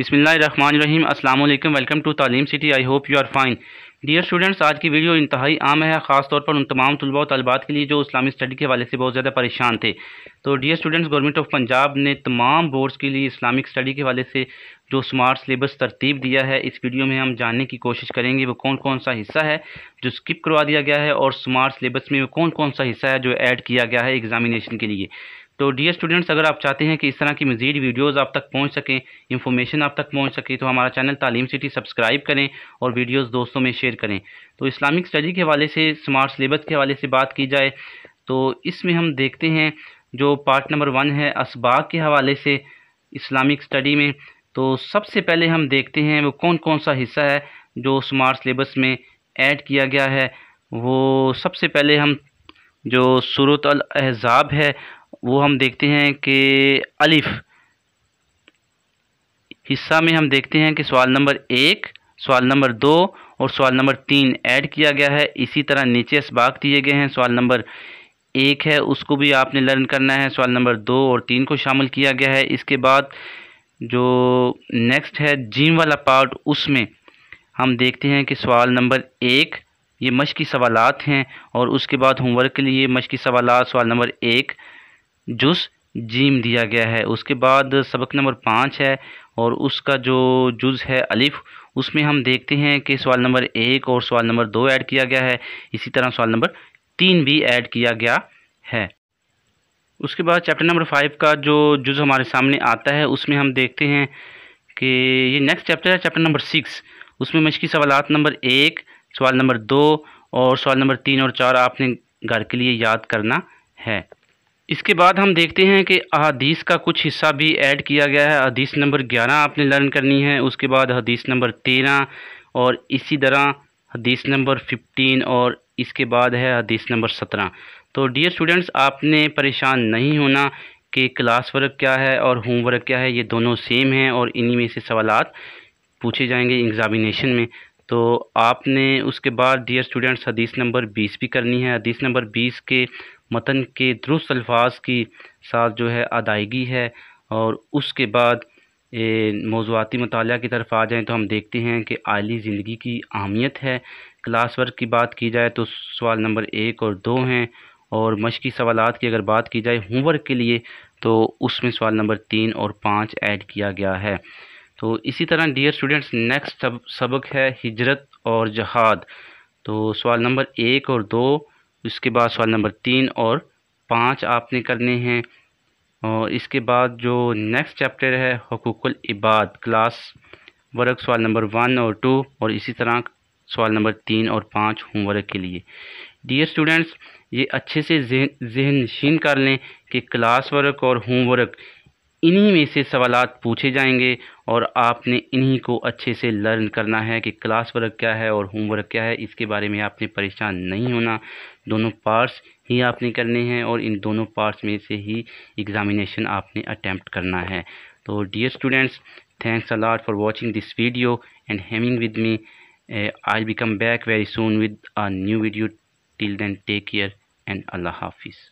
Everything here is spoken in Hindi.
बिसमीम अस्सलाम वालेकुम welcome to Taleem city I hope you are fine dear students आज की वीडियो इंतहाई आम है खासतौर पर उन तमाम तलबा और तलबात के लिए जो इस्लामी स्टडी के हवाले से बहुत ज़्यादा परेशान थे तो dear students government of Punjab ने तमाम बोर्ड्स के लिए इस्लामिक स्टडी के हवाले से जो स्मार्ट सिलेबस तरतीब दिया है इस वीडियो में हम जानने की कोशिश करेंगे वो कौन कौन सा हिस्सा है जो स्किप करवा दिया गया है और स्मार्ट सिलेबस में वो कौन कौन सा हिस्सा है जो ऐड किया गया है एग्जामिनेशन के लिए तो डियर स्टूडेंट्स अगर आप चाहते हैं कि इस तरह की मजीद वीडियोज़ आप तक पहुँच सकें इन्फॉर्मेशन आप तक पहुँच सके तो हमारा चैनल तालीम सिटी सब्सक्राइब करें और वीडियोज़ दोस्तों में शेयर करें तो इस्लामिक स्टडी के हवाले से स्मार्ट सिलेबस के हवाले से बात की जाए तो इसमें हम देखते हैं जो पार्ट नंबर वन है इसबाक के हवाले से इस्लामिक स्टडी में तो सबसे पहले हम देखते हैं वो कौन कौन सा हिस्सा है जो स्मार्ट सिलेबस में ऐड किया गया है वो सबसे पहले हम जो सूरत अल अहज़ाब है वो हम देखते हैं कि अलिफ़ हिस्सा में हम देखते हैं कि सवाल नंबर एक सवाल नंबर दो और सवाल नंबर तीन ऐड किया गया है इसी तरह नीचे इसबाक दिए गए हैं सवाल नंबर एक है उसको भी आपने लर्न करना है सवाल नंबर दो और तीन को शामिल किया गया है इसके बाद जो नेक्स्ट है जिम वाला पार्ट उसमें हम देखते हैं कि सवाल नंबर एक ये मशक़ी सवालत हैं और उसके बाद होमवर्क के लिए मशक़ी सवालात सवाल नंबर एक जुस जीम दिया गया है उसके बाद सबक नंबर पाँच है और उसका जो जुज़ है अलिफ़ उसमें हम देखते हैं कि सवाल नंबर एक और सवाल नंबर दो ऐड किया गया है इसी तरह सवाल नंबर तीन भी ऐड किया गया है उसके बाद चैप्टर नंबर फाइव का जो जुज़ हमारे सामने आता है उसमें हम देखते हैं कि ये नेक्स्ट चैप्टर है चैप्टर नंबर सिक्स उसमें मशक़ी सवालत नंबर एक सवाल नंबर दो और सवाल नंबर तीन और चार आपने घर के लिए याद करना है इसके बाद हम देखते हैं कि अदीस का कुछ हिस्सा भी ऐड किया गया है अदीस नंबर ग्यारह आपने लर्न करनी है उसके बाद हदीस नंबर तेरह और इसी तरह हदीस नंबर फिफ्टीन और इसके बाद है हदीस नंबर सत्रह तो डियर स्टूडेंट्स आपने परेशान नहीं होना कि क्लास वर्क क्या है और होमवर्क क्या है ये दोनों सेम हैं और इन्हीं में से सवाल पूछे जाएंगे एग्ज़ामिनेशन में तो आपने उसके बाद डियर स्टूडेंट्स हदीस नंबर बीस भी करनी है हदीस नंबर बीस के मतन के दुरुस्त अल्फाज की साथ जो है अदायगी है और उसके बाद मौज़ूदी मताल की तरफ आ जाएँ तो हम देखते हैं कि आयली ज़िंदगी की अहमियत है क्लास वर्क की बात की जाए तो सवाल नंबर एक और दो हैं और मशक़ी सवाल की अगर बात की जाए होमवर्क के लिए तो उसमें सवाल नंबर तीन और पाँच ऐड किया गया है तो इसी तरह डियर स्टूडेंट्स नेक्स्ट सब, सबक है हिजरत और जहाद तो सवाल नंबर एक और दो उसके बाद सवाल नंबर तीन और पाँच आपने करने हैं और इसके बाद जो नेक्स्ट चैप्टर है हकूक़ुल इबाद क्लास वर्क सवाल नंबर वन और टू और इसी तरह सवाल नंबर तीन और पाँच होमवर्क के लिए डियर स्टूडेंट्स ये अच्छे से जहन नशीन कर लें कि क्लास वर्क और होमवर्क इन्हीं में से सवाल पूछे जाएंगे और आपने इन्हीं को अच्छे से लर्न करना है कि क्लास वर्क क्या है और होमवर्क क्या है इसके बारे में आपने परेशान नहीं होना दोनों पार्ट्स ही आपने करने हैं और इन दोनों पार्ट्स में से ही एग्ज़ामिनेशन आपने अटैम्प्ट करना है तो dear students thanks a lot for watching this video and humming with me I become back very soon with soon new video till video take care and Allah हाफिज़